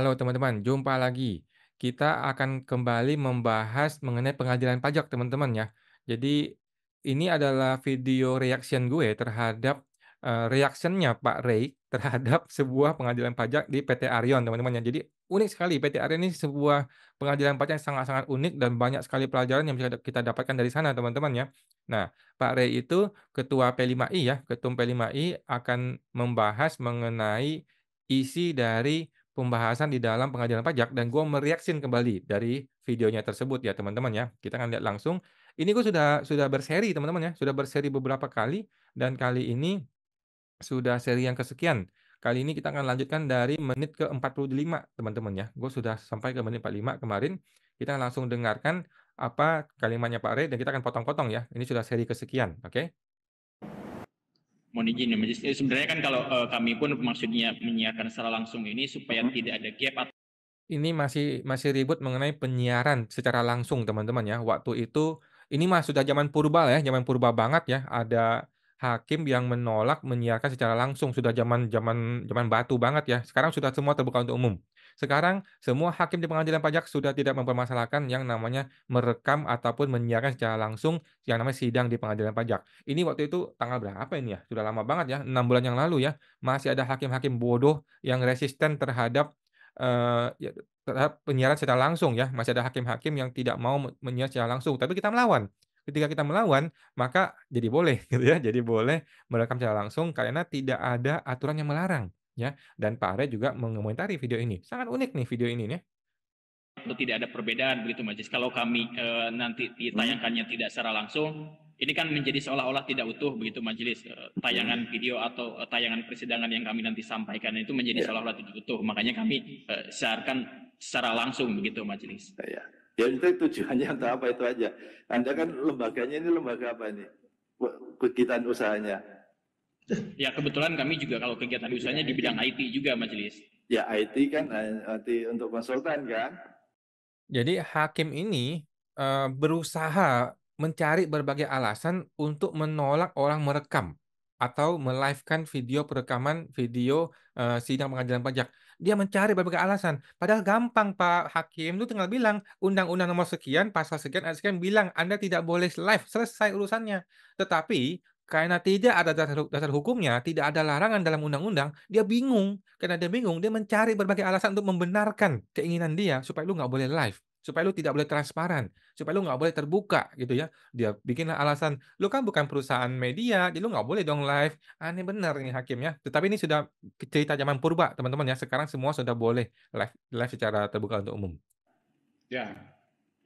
Halo teman-teman, jumpa lagi. Kita akan kembali membahas mengenai pengadilan pajak teman-teman ya. Jadi ini adalah video reaction gue terhadap uh, reactionnya Pak Ray terhadap sebuah pengadilan pajak di PT Arion teman-teman ya. Jadi unik sekali PT Arion ini sebuah pengadilan pajak yang sangat-sangat unik dan banyak sekali pelajaran yang bisa kita dapatkan dari sana teman-teman ya. Nah, Pak Ray itu ketua P5I ya, ketum P5I akan membahas mengenai isi dari pembahasan di dalam pengajian pajak dan gue mereaksin kembali dari videonya tersebut ya teman-teman ya. Kita akan lihat langsung. Ini gue sudah sudah berseri teman-teman ya, sudah berseri beberapa kali dan kali ini sudah seri yang kesekian. Kali ini kita akan lanjutkan dari menit ke-45 teman-teman ya. Gue sudah sampai ke menit 45 kemarin. Kita langsung dengarkan apa kalimatnya Pak Re dan kita akan potong-potong ya. Ini sudah seri kesekian, oke? Okay? mohon izin ya eh, Sebenarnya kan kalau uh, kami pun maksudnya menyiarkan secara langsung ini supaya hmm. tidak ada gap atau ini masih masih ribut mengenai penyiaran secara langsung teman-teman ya. Waktu itu ini mah sudah zaman purba ya, zaman purba banget ya. Ada hakim yang menolak menyiarkan secara langsung sudah zaman zaman zaman batu banget ya. Sekarang sudah semua terbuka untuk umum. Sekarang semua hakim di pengadilan pajak sudah tidak mempermasalahkan yang namanya merekam ataupun menyiarkan secara langsung yang namanya sidang di pengadilan pajak. Ini waktu itu tanggal berapa ini ya? Sudah lama banget ya, enam bulan yang lalu ya. Masih ada hakim-hakim bodoh yang resisten terhadap eh, ya, terhadap penyiaran secara langsung ya. Masih ada hakim-hakim yang tidak mau menyiarkan secara langsung, tapi kita melawan ketika kita melawan maka jadi boleh gitu ya jadi boleh merekam secara langsung karena tidak ada aturan yang melarang ya dan Pak Are juga mengomentari video ini sangat unik nih video ini ya tidak ada perbedaan begitu Majlis. Kalau kami e, nanti ditayangkannya tidak secara langsung, ini kan menjadi seolah-olah tidak utuh begitu Majelis. E, eh, tayangan video atau eh, tayangan persidangan yang kami nanti sampaikan itu menjadi iya. seolah-olah tidak utuh. Makanya kami e, siarkan secara langsung begitu Majelis. Ya. Ya itu tujuannya untuk apa itu aja. Anda kan lembaganya ini lembaga apa ini? Kegiatan usahanya. Ya kebetulan kami juga kalau kegiatan usahanya di bidang IT juga majelis. Ya IT kan eh, IT untuk konsultan kan. Jadi hakim ini uh, berusaha mencari berbagai alasan untuk menolak orang merekam atau melivekan video perekaman video uh, sidang pengadilan pajak. Dia mencari berbagai alasan. Padahal gampang Pak Hakim itu tinggal bilang undang-undang nomor sekian pasal sekian ayat sekian bilang Anda tidak boleh live selesai urusannya. Tetapi karena tidak ada dasar, dasar hukumnya, tidak ada larangan dalam undang-undang, dia bingung. Karena dia bingung, dia mencari berbagai alasan untuk membenarkan keinginan dia supaya lu nggak boleh live supaya lu tidak boleh transparan, supaya lu nggak boleh terbuka gitu ya. Dia bikinlah alasan, lu kan bukan perusahaan media, jadi lu nggak boleh dong live. Aneh bener ini hakimnya. Tetapi ini sudah cerita zaman purba, teman-teman ya. Sekarang semua sudah boleh live live secara terbuka untuk umum. Ya.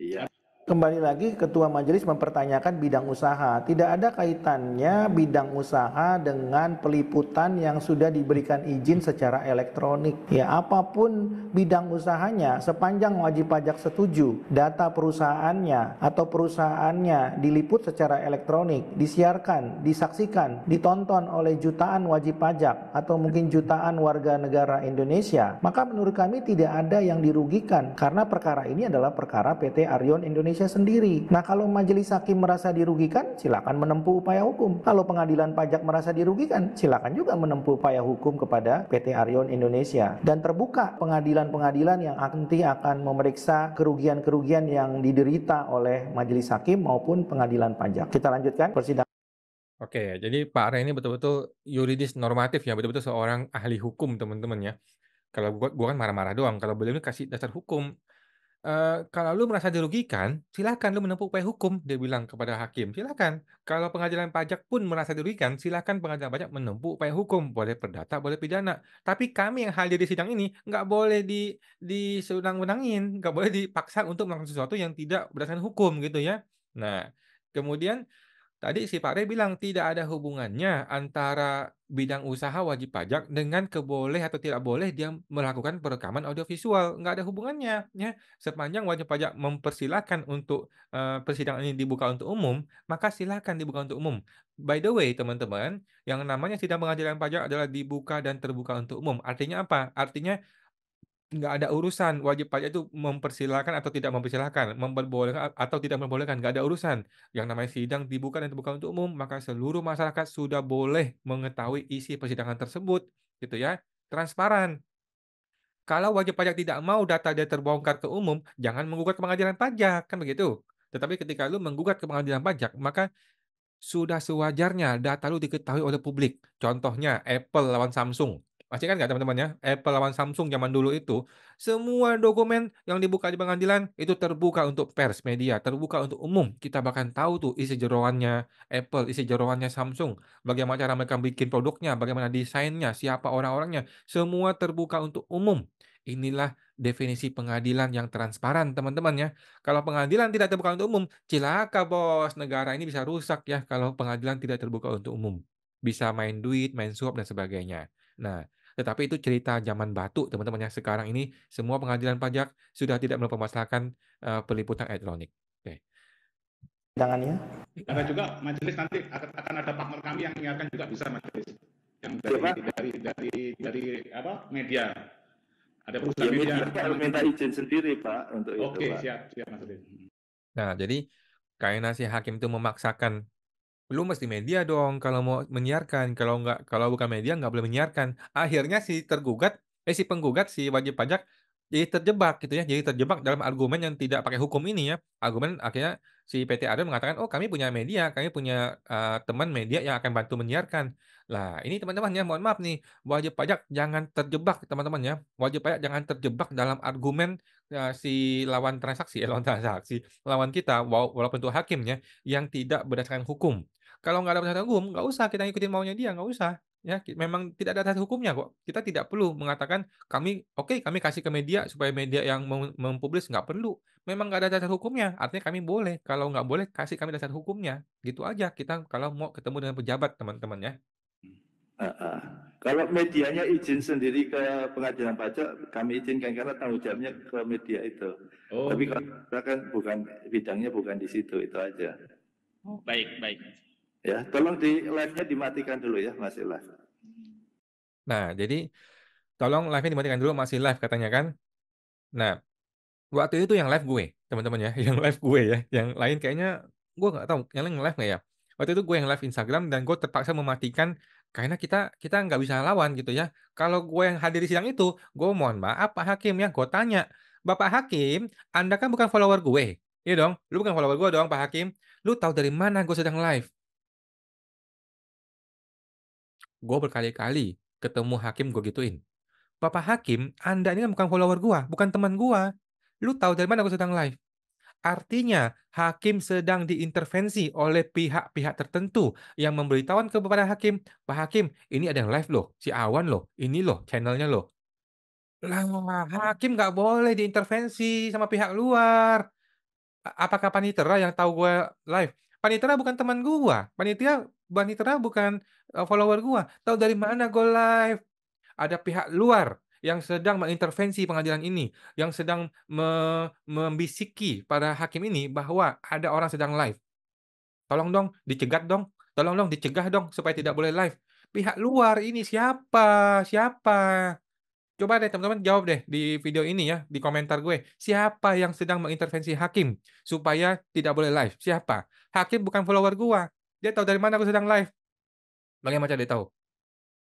Iya. Kembali lagi ketua majelis mempertanyakan bidang usaha. Tidak ada kaitannya bidang usaha dengan peliputan yang sudah diberikan izin secara elektronik. Ya, apapun bidang usahanya sepanjang wajib pajak setuju, data perusahaannya atau perusahaannya diliput secara elektronik, disiarkan, disaksikan, ditonton oleh jutaan wajib pajak atau mungkin jutaan warga negara Indonesia, maka menurut kami tidak ada yang dirugikan karena perkara ini adalah perkara PT Arion Indonesia Indonesia sendiri. Nah, kalau majelis hakim merasa dirugikan, silakan menempuh upaya hukum. Kalau pengadilan pajak merasa dirugikan, silakan juga menempuh upaya hukum kepada PT Arion Indonesia. Dan terbuka pengadilan-pengadilan yang nanti akan memeriksa kerugian-kerugian yang diderita oleh majelis hakim maupun pengadilan pajak. Kita lanjutkan persidangan. Oke, jadi Pak Arya ini betul-betul yuridis normatif ya, betul-betul seorang ahli hukum teman-teman ya. Kalau gua, gua kan marah-marah doang, kalau beliau ini kasih dasar hukum, "Eh, kalau lu merasa dirugikan, silakan lu menempuh upaya hukum," dia bilang kepada hakim. "Silakan. Kalau pengadilan pajak pun merasa dirugikan, silakan pengadilan pajak menempuh upaya hukum, boleh perdata, boleh pidana. Tapi kami yang hadir di sidang ini nggak boleh di disenang-wenangin, nggak boleh dipaksa untuk melakukan sesuatu yang tidak berdasarkan hukum gitu ya." Nah, kemudian Tadi si Pak Rey bilang tidak ada hubungannya antara bidang usaha wajib pajak dengan keboleh atau tidak boleh dia melakukan perekaman audiovisual. Nggak ada hubungannya. Ya. Sepanjang wajib pajak mempersilahkan untuk uh, persidangan ini dibuka untuk umum, maka silahkan dibuka untuk umum. By the way, teman-teman, yang namanya sidang pengadilan pajak adalah dibuka dan terbuka untuk umum. Artinya apa? Artinya nggak ada urusan wajib pajak itu mempersilahkan atau tidak mempersilahkan, memperbolehkan atau tidak memperbolehkan, nggak ada urusan. Yang namanya sidang dibuka dan terbuka untuk umum, maka seluruh masyarakat sudah boleh mengetahui isi persidangan tersebut, gitu ya, transparan. Kalau wajib pajak tidak mau data dia terbongkar ke umum, jangan menggugat pengadilan pajak, kan begitu. Tetapi ketika lu menggugat ke pengadilan pajak, maka sudah sewajarnya data lu diketahui oleh publik. Contohnya Apple lawan Samsung masih kan nggak teman-teman ya? Apple eh, lawan Samsung zaman dulu itu, semua dokumen yang dibuka di pengadilan itu terbuka untuk pers, media, terbuka untuk umum. Kita bahkan tahu tuh isi jeroannya Apple, isi jeroannya Samsung, bagaimana cara mereka bikin produknya, bagaimana desainnya, siapa orang-orangnya. Semua terbuka untuk umum. Inilah definisi pengadilan yang transparan, teman-teman ya. Kalau pengadilan tidak terbuka untuk umum, cilaka bos, negara ini bisa rusak ya kalau pengadilan tidak terbuka untuk umum. Bisa main duit, main suap dan sebagainya. Nah, tetapi itu cerita zaman batu, teman-teman. Yang sekarang ini semua pengadilan pajak sudah tidak mempermasalahkan uh, peliputan elektronik. Oke. Okay. Tangannya. Karena juga majelis nanti akan ada partner kami yang akan juga bisa majelis yang dari dari, dari dari apa media. Ada oh, perusahaan ya, media. Kita minta izin sendiri Pak untuk okay, itu. Oke siap siap majelis. Hmm. Nah jadi karena si hakim itu memaksakan Lu mesti media dong kalau mau menyiarkan, kalau nggak kalau bukan media nggak boleh menyiarkan. Akhirnya si tergugat, eh si penggugat si wajib pajak jadi terjebak gitu ya, jadi terjebak dalam argumen yang tidak pakai hukum ini ya. Argumen akhirnya si PT ada mengatakan, oh kami punya media, kami punya uh, teman media yang akan bantu menyiarkan. Lah ini teman-teman ya, mohon maaf nih, wajib pajak jangan terjebak teman-teman ya. Wajib pajak jangan terjebak dalam argumen uh, si lawan transaksi, eh, lawan transaksi, lawan kita, walaupun itu hakimnya, yang tidak berdasarkan hukum. Kalau nggak ada berdasarkan hukum, nggak usah kita ikutin maunya dia, nggak usah. Ya, memang tidak ada dasar hukumnya kok. Kita tidak perlu mengatakan kami, oke, okay, kami kasih ke media supaya media yang mem mempublis nggak perlu. Memang nggak ada dasar hukumnya. Artinya kami boleh. Kalau nggak boleh, kasih kami dasar hukumnya. Gitu aja. Kita kalau mau ketemu dengan pejabat, teman-teman ya. Uh, uh. Kalau medianya izin sendiri ke pengadilan pajak, kami izinkan karena tanggung jawabnya ke media itu. Oh. Tapi kalau kan bukan bidangnya bukan di situ itu aja. Oh, baik baik. Ya, tolong di live-nya dimatikan dulu ya, masih live. Nah, jadi tolong live-nya dimatikan dulu, masih live katanya kan. Nah, waktu itu yang live gue, teman-teman ya, yang live gue ya, yang lain kayaknya gue nggak tahu, yang lain live nggak ya. Waktu itu gue yang live Instagram dan gue terpaksa mematikan karena kita kita nggak bisa lawan gitu ya. Kalau gue yang hadir di sidang itu, gue mohon maaf Pak Hakim ya, gue tanya, Bapak Hakim, Anda kan bukan follower gue, iya dong, lu bukan follower gue dong Pak Hakim, lu tahu dari mana gue sedang live? Gue berkali-kali ketemu Hakim gue gituin. Bapak Hakim, Anda ini kan bukan follower gue, bukan teman gue. Lu tahu dari mana gue sedang live? Artinya, hakim sedang diintervensi oleh pihak-pihak tertentu yang memberitahuan kepada hakim, Pak Hakim, ini ada yang live loh, si Awan loh, ini loh, channelnya loh. Lama hakim nggak boleh diintervensi sama pihak luar. Apakah panitera yang tahu gue live? Panitera bukan teman gue, panitia panitera bukan e, follower gue. Tahu dari mana gue live? Ada pihak luar yang sedang mengintervensi pengadilan ini, yang sedang me membisiki pada hakim ini bahwa ada orang sedang live. Tolong dong, dicegat dong. Tolong dong, dicegah dong supaya tidak boleh live. Pihak luar ini siapa? Siapa? Coba deh teman-teman jawab deh di video ini ya, di komentar gue. Siapa yang sedang mengintervensi hakim supaya tidak boleh live? Siapa? Hakim bukan follower gue. Dia tahu dari mana gue sedang live. Bagaimana dia tahu?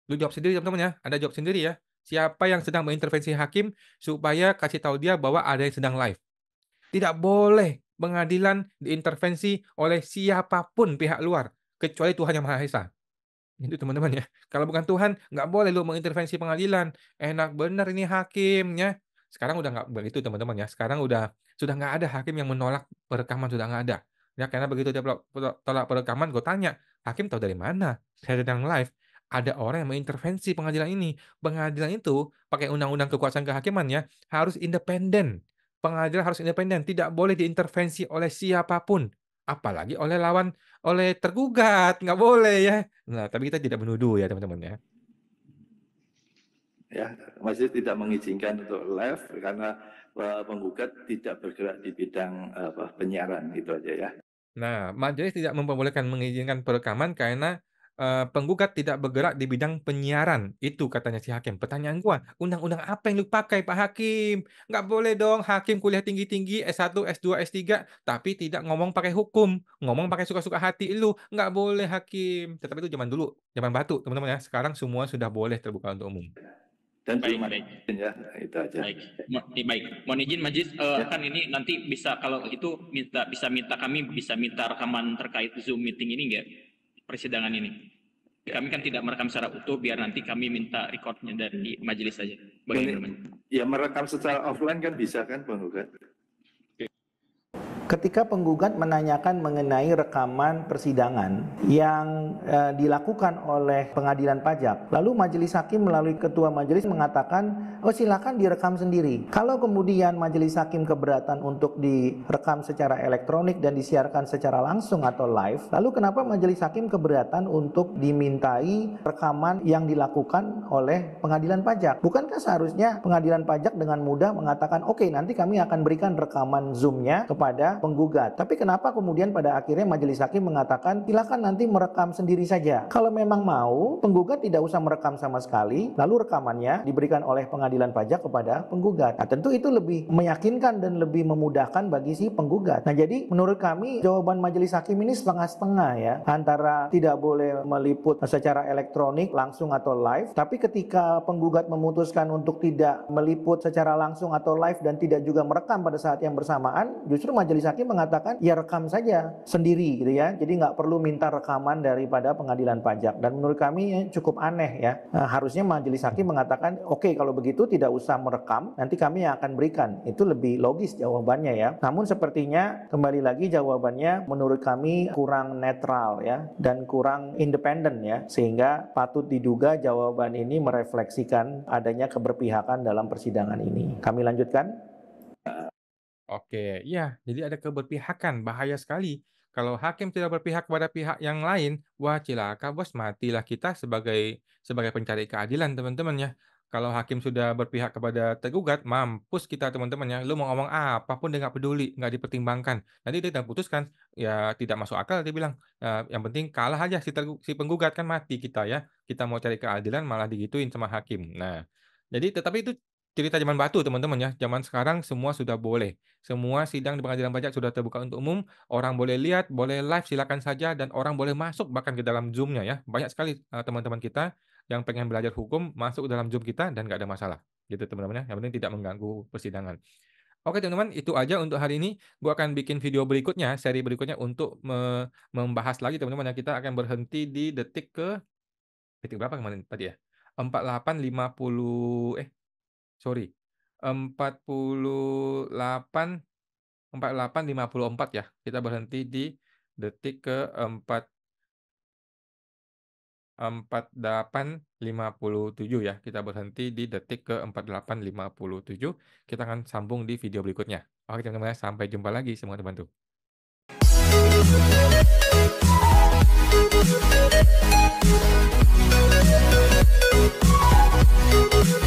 Lu jawab sendiri teman-teman ya. Anda jawab sendiri ya siapa yang sedang mengintervensi hakim supaya kasih tahu dia bahwa ada yang sedang live. Tidak boleh pengadilan diintervensi oleh siapapun pihak luar kecuali Tuhan yang Maha Esa. Itu teman-teman ya. Kalau bukan Tuhan, nggak boleh lu mengintervensi pengadilan. Enak benar ini hakimnya. Sekarang udah nggak begitu teman-teman ya. Sekarang udah sudah nggak ada hakim yang menolak perekaman sudah nggak ada. Ya karena begitu dia tolak perekaman, gue tanya, hakim tahu dari mana? Saya sedang live ada orang yang mengintervensi pengadilan ini. Pengadilan itu pakai undang-undang kekuasaan kehakiman ya harus independen. Pengadilan harus independen, tidak boleh diintervensi oleh siapapun, apalagi oleh lawan, oleh tergugat, nggak boleh ya. Nah, tapi kita tidak menuduh ya teman-teman ya. Ya, masih tidak mengizinkan untuk live karena eh, penggugat tidak bergerak di bidang apa, penyiaran gitu aja ya. Nah, majelis tidak memperbolehkan mengizinkan perekaman karena Eh, penggugat tidak bergerak di bidang penyiaran. Itu katanya si hakim. Pertanyaan gua, undang-undang apa yang lu pakai Pak Hakim? Nggak boleh dong hakim kuliah tinggi-tinggi S1, S2, S3 tapi tidak ngomong pakai hukum, ngomong pakai suka-suka hati lu. Nggak boleh hakim. Tetapi itu zaman dulu, zaman batu, teman-teman ya. Sekarang semua sudah boleh terbuka untuk umum. Dan baik, baik ya, itu aja. Baik, Mo baik. Mohon izin Majlis, uh, ya. kan ini nanti bisa kalau itu minta bisa minta kami bisa minta rekaman terkait Zoom meeting ini enggak? persidangan ini. Kami kan tidak merekam secara utuh, biar nanti kami minta recordnya dari majelis saja. Bagaimana? Ya merekam secara offline kan bisa kan, Bang Uga? ketika penggugat menanyakan mengenai rekaman persidangan yang e, dilakukan oleh pengadilan pajak, lalu majelis hakim melalui ketua majelis mengatakan, "Oh, silakan direkam sendiri." Kalau kemudian majelis hakim keberatan untuk direkam secara elektronik dan disiarkan secara langsung atau live, lalu kenapa majelis hakim keberatan untuk dimintai rekaman yang dilakukan oleh pengadilan pajak? Bukankah seharusnya pengadilan pajak dengan mudah mengatakan, "Oke, okay, nanti kami akan berikan rekaman zoomnya kepada penggugat. Tapi kenapa kemudian pada akhirnya majelis hakim mengatakan silakan nanti merekam sendiri saja. Kalau memang mau, penggugat tidak usah merekam sama sekali, lalu rekamannya diberikan oleh pengadilan pajak kepada penggugat. Nah, tentu itu lebih meyakinkan dan lebih memudahkan bagi si penggugat. Nah, jadi menurut kami jawaban majelis hakim ini setengah-setengah ya, antara tidak boleh meliput secara elektronik langsung atau live, tapi ketika penggugat memutuskan untuk tidak meliput secara langsung atau live dan tidak juga merekam pada saat yang bersamaan, justru majelis majelis mengatakan ya rekam saja sendiri gitu ya. Jadi nggak perlu minta rekaman daripada pengadilan pajak. Dan menurut kami ya, cukup aneh ya. Nah, harusnya majelis hakim mengatakan oke okay, kalau begitu tidak usah merekam, nanti kami yang akan berikan. Itu lebih logis jawabannya ya. Namun sepertinya kembali lagi jawabannya menurut kami kurang netral ya dan kurang independen ya. Sehingga patut diduga jawaban ini merefleksikan adanya keberpihakan dalam persidangan ini. Kami lanjutkan. Oke, ya. jadi ada keberpihakan, bahaya sekali. Kalau hakim tidak berpihak kepada pihak yang lain, wah cilaka bos, matilah kita sebagai sebagai pencari keadilan teman-teman ya. Kalau hakim sudah berpihak kepada tergugat, mampus kita teman-teman ya. Lu mau ngomong apapun dia nggak peduli, nggak dipertimbangkan. Nanti dia tidak putuskan, ya tidak masuk akal dia bilang. Ya, yang penting kalah aja si, si penggugat kan mati kita ya. Kita mau cari keadilan malah digituin sama hakim. Nah, jadi tetapi itu cerita zaman batu teman-teman ya. Zaman sekarang semua sudah boleh. Semua sidang di pengadilan pajak sudah terbuka untuk umum. Orang boleh lihat, boleh live silakan saja dan orang boleh masuk bahkan ke dalam zoomnya ya. Banyak sekali eh, teman-teman uh, kita yang pengen belajar hukum masuk ke dalam Zoom kita dan nggak ada masalah. Gitu teman-teman ya. Yang penting tidak mengganggu persidangan. Oke teman-teman, itu aja untuk hari ini. gua akan bikin video berikutnya, seri berikutnya untuk me membahas lagi teman-teman. ya kita akan berhenti di detik ke detik berapa kemarin tadi ya? 4850 eh Sorry, 48, 48, 54 ya. Kita berhenti di detik ke 4, 48 57 ya. Kita berhenti di detik ke 48 57 Kita akan sambung di video berikutnya. Oke teman-teman, ya, sampai jumpa lagi semua terbantu. Thank